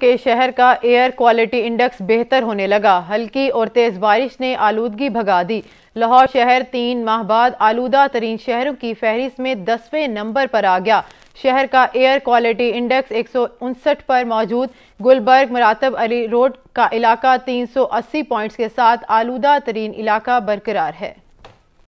के शहर का एयर क्वालिटी इंडेक्स बेहतर होने लगा हल्की और तेज बारिश ने आलूदगी भगा दी लाहौर शहर तीन माह बाद आलूदा तरीन शहरों की फहरिस्त में दसवें नंबर पर आ गया शहर का एयर क्वालिटी इंडेक्स एक पर मौजूद गुलबर्ग मरातब अली रोड का इलाका 380 पॉइंट्स के साथ आलूदा तरीन इलाका बरकरार है